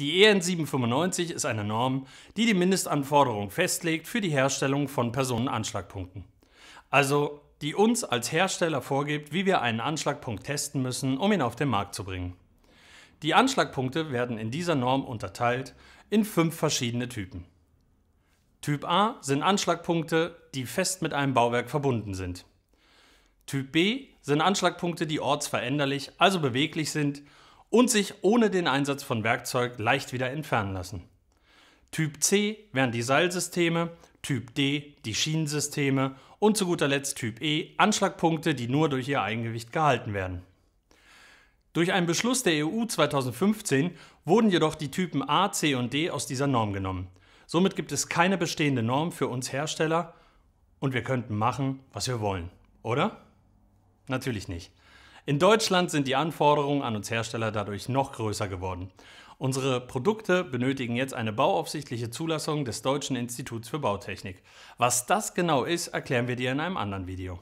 Die e EN 795 ist eine Norm, die die Mindestanforderungen festlegt für die Herstellung von Personenanschlagpunkten. Also die uns als Hersteller vorgibt, wie wir einen Anschlagpunkt testen müssen, um ihn auf den Markt zu bringen. Die Anschlagpunkte werden in dieser Norm unterteilt in fünf verschiedene Typen. Typ A sind Anschlagpunkte, die fest mit einem Bauwerk verbunden sind. Typ B sind Anschlagpunkte, die ortsveränderlich, also beweglich sind und sich ohne den Einsatz von Werkzeug leicht wieder entfernen lassen. Typ C wären die Seilsysteme, Typ D die Schienensysteme und zu guter Letzt Typ E Anschlagpunkte, die nur durch ihr Eigengewicht gehalten werden. Durch einen Beschluss der EU 2015 wurden jedoch die Typen A, C und D aus dieser Norm genommen. Somit gibt es keine bestehende Norm für uns Hersteller und wir könnten machen, was wir wollen, oder? Natürlich nicht. In Deutschland sind die Anforderungen an uns Hersteller dadurch noch größer geworden. Unsere Produkte benötigen jetzt eine bauaufsichtliche Zulassung des Deutschen Instituts für Bautechnik. Was das genau ist, erklären wir dir in einem anderen Video.